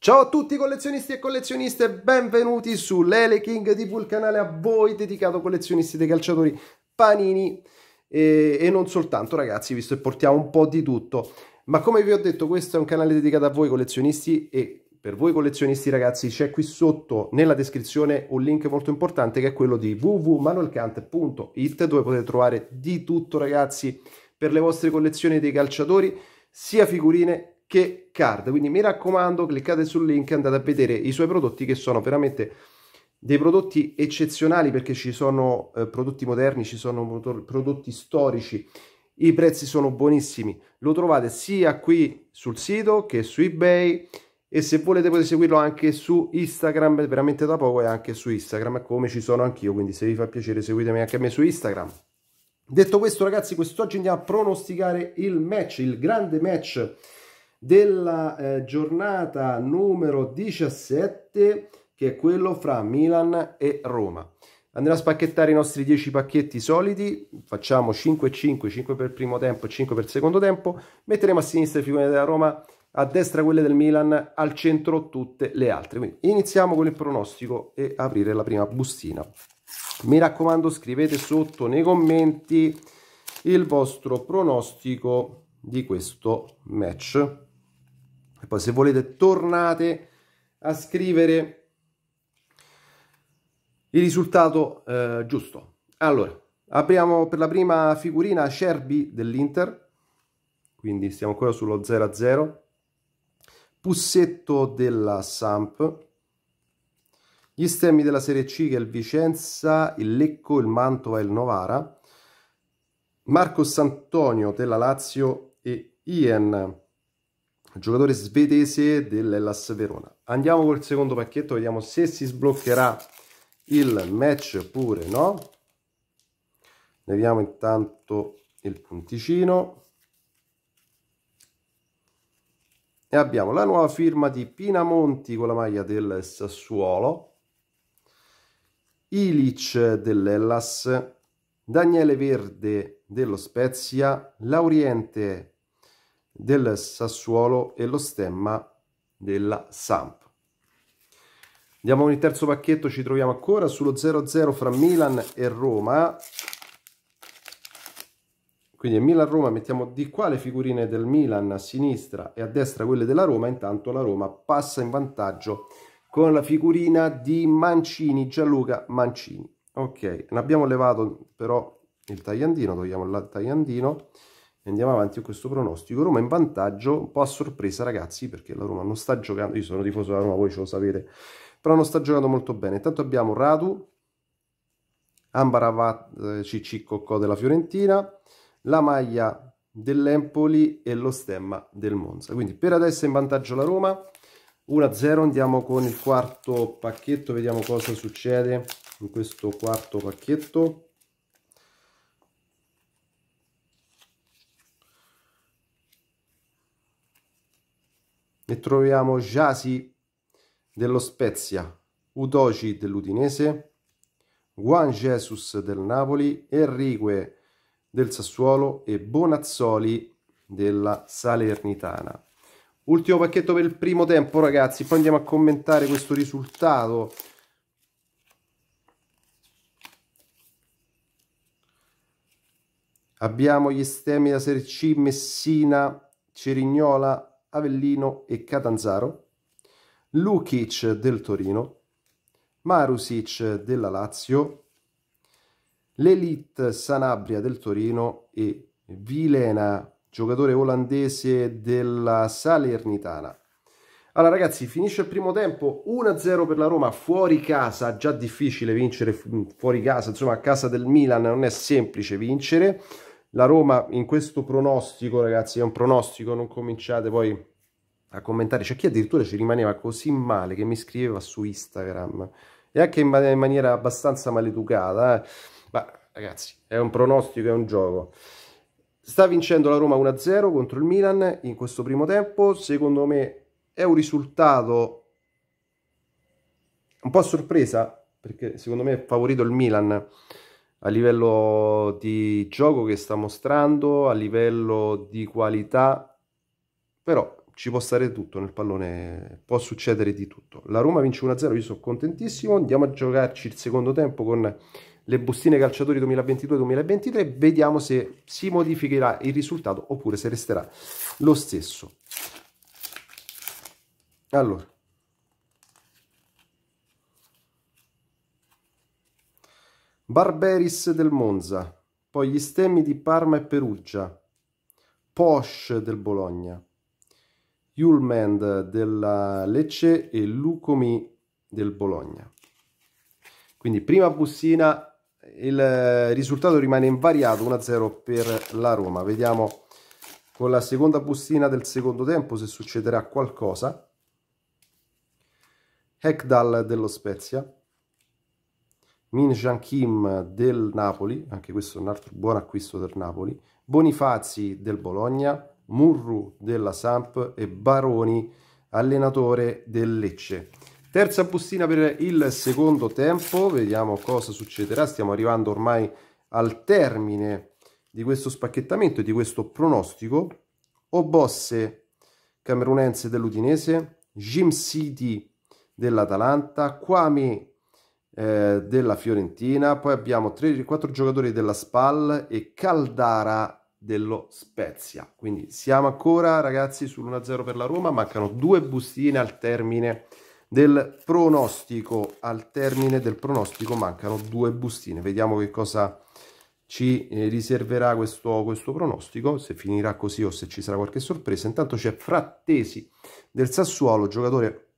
Ciao a tutti collezionisti e collezioniste, benvenuti su Lele King TV, il canale a voi dedicato collezionisti dei calciatori panini e, e non soltanto ragazzi, visto che portiamo un po' di tutto. Ma come vi ho detto, questo è un canale dedicato a voi collezionisti e per voi collezionisti ragazzi c'è qui sotto nella descrizione un link molto importante che è quello di www.manualcant.it dove potete trovare di tutto ragazzi per le vostre collezioni dei calciatori, sia figurine che card. Quindi mi raccomando, cliccate sul link e andate a vedere i suoi prodotti che sono veramente dei prodotti eccezionali perché ci sono eh, prodotti moderni, ci sono prodotti storici, i prezzi sono buonissimi. Lo trovate sia qui sul sito che su eBay e se volete potete seguirlo anche su Instagram, veramente da poco e anche su Instagram come ci sono anch'io, quindi se vi fa piacere seguitemi anche a me su Instagram. Detto questo ragazzi, quest'oggi andiamo a pronosticare il match, il grande match della eh, giornata numero 17 che è quello fra Milan e Roma. Andremo a spacchettare i nostri 10 pacchetti soliti, facciamo 5 5, 5 per primo tempo e 5 per secondo tempo, metteremo a sinistra le figurine della Roma, a destra quelle del Milan, al centro tutte le altre. Quindi iniziamo con il pronostico e aprire la prima bustina. Mi raccomando scrivete sotto nei commenti il vostro pronostico di questo match. Poi se volete tornate a scrivere il risultato eh, giusto. Allora, apriamo per la prima figurina Cerbi dell'Inter, quindi stiamo ancora sullo 0-0, Pussetto della Samp, gli stemmi della Serie C che è il Vicenza, il Lecco, il Mantova e il Novara, Marcos Antonio della Lazio e Ian giocatore svedese dell'Ellas Verona. Andiamo col secondo pacchetto, vediamo se si sbloccherà il match oppure no. Leviamo intanto il punticino. E abbiamo la nuova firma di Pinamonti con la maglia del Sassuolo, Ilic dell'Ellas, Daniele Verde dello Spezia, Lauriente del Sassuolo e lo stemma della Samp. Andiamo con il terzo pacchetto, ci troviamo ancora sullo 0-0 fra Milan e Roma. Quindi Milan-Roma, mettiamo di qua le figurine del Milan a sinistra e a destra quelle della Roma, intanto la Roma passa in vantaggio con la figurina di Mancini, Gianluca Mancini. Ok, ne abbiamo levato però il tagliandino, togliamo il tagliandino andiamo avanti con questo pronostico. Roma in vantaggio, un po' a sorpresa ragazzi, perché la Roma non sta giocando, io sono tifoso della Roma, voi ce lo sapete, però non sta giocando molto bene. Intanto abbiamo Radu, Ambaravat eh, Cicci Coccò della Fiorentina, la maglia dell'Empoli e lo stemma del Monza. Quindi per adesso in vantaggio la Roma, 1-0, andiamo con il quarto pacchetto, vediamo cosa succede in questo quarto pacchetto. e troviamo Jasi dello Spezia, Udoci dell'Udinese, Juan Jesus del Napoli, Enrique del Sassuolo e Bonazzoli della Salernitana. Ultimo pacchetto per il primo tempo ragazzi, poi andiamo a commentare questo risultato. Abbiamo gli stemmi da Serie C, Messina, Cerignola, Avellino e Catanzaro, Lukic del Torino, Marusic della Lazio, l'Elite Sanabria del Torino e Vilena, giocatore olandese della Salernitana. Allora ragazzi, finisce il primo tempo, 1-0 per la Roma, fuori casa, già difficile vincere mm, fuori casa, insomma a casa del Milan non è semplice vincere la Roma in questo pronostico, ragazzi, è un pronostico, non cominciate poi a commentare. C'è chi addirittura ci rimaneva così male che mi scriveva su Instagram e anche in, man in maniera abbastanza maleducata. Eh. Ma ragazzi, è un pronostico, è un gioco. Sta vincendo la Roma 1-0 contro il Milan in questo primo tempo. Secondo me è un risultato un po' a sorpresa perché secondo me è favorito il Milan a livello di gioco che sta mostrando, a livello di qualità, però ci può stare tutto nel pallone, può succedere di tutto. La Roma vince 1-0, io sono contentissimo, andiamo a giocarci il secondo tempo con le bustine calciatori 2022-2023, vediamo se si modificherà il risultato oppure se resterà lo stesso. Allora, Barberis del Monza, poi gli stemmi di Parma e Perugia, Porsche del Bologna, Julmand della Lecce e Lucomi del Bologna. Quindi prima bussina, il risultato rimane invariato 1-0 per la Roma. Vediamo con la seconda bustina del secondo tempo se succederà qualcosa. Hekdal dello Spezia, Min Jan Kim del Napoli, anche questo è un altro buon acquisto del Napoli, Bonifazi del Bologna, Murru della Samp e Baroni, allenatore del Lecce. Terza bustina per il secondo tempo, vediamo cosa succederà, stiamo arrivando ormai al termine di questo spacchettamento e di questo pronostico. Obosse camerunense dell'Udinese, Jim City dell'Atalanta, Kwame eh, della Fiorentina, poi abbiamo 3, 4 giocatori della Spal e Caldara dello Spezia. Quindi siamo ancora ragazzi sull'1-0 per la Roma, mancano due bustine al termine del pronostico. Al termine del pronostico mancano due bustine, vediamo che cosa ci eh, riserverà questo, questo pronostico, se finirà così o se ci sarà qualche sorpresa. Intanto c'è Frattesi del Sassuolo, giocatore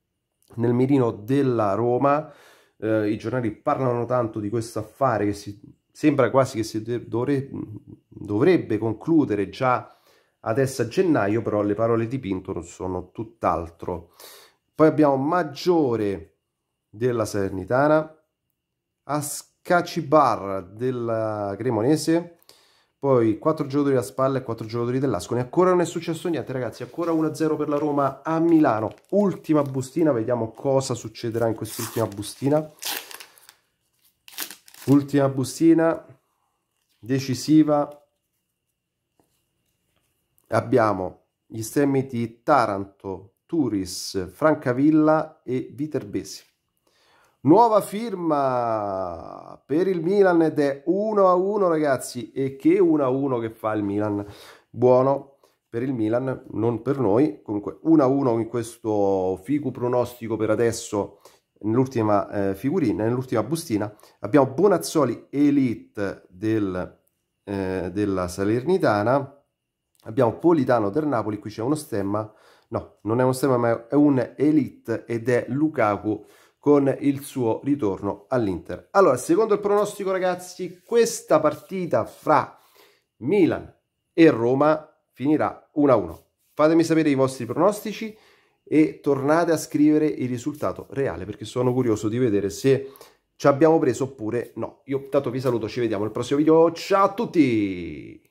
nel mirino della Roma, eh, i giornali parlano tanto di questo affare che si, sembra quasi che si dovrebbe, dovrebbe concludere già adesso a gennaio, però le parole di Pinto non sono tutt'altro. Poi abbiamo Maggiore della Salernitana, Ascacibar della Cremonese, poi 4 giocatori a spalla e 4 giocatori dell'Ascoli. Ancora non è successo niente, ragazzi. Ancora 1-0 per la Roma a Milano. Ultima bustina, vediamo cosa succederà in quest'ultima bustina. Ultima bustina decisiva. Abbiamo gli stemmi di Taranto, Turis, Francavilla e Viterbesi. Nuova firma per il Milan ed è 1-1 ragazzi e che 1-1 che fa il Milan. Buono per il Milan, non per noi. Comunque 1-1 in questo figu pronostico per adesso nell'ultima eh, figurina, nell'ultima bustina. Abbiamo Bonazzoli Elite del, eh, della Salernitana, abbiamo Politano del Napoli, qui c'è uno stemma, no, non è uno stemma ma è un Elite ed è Lukaku con il suo ritorno all'Inter. Allora, secondo il pronostico ragazzi, questa partita fra Milan e Roma finirà 1-1. Fatemi sapere i vostri pronostici e tornate a scrivere il risultato reale perché sono curioso di vedere se ci abbiamo preso oppure no. Io intanto vi saluto, ci vediamo nel prossimo video. Ciao a tutti!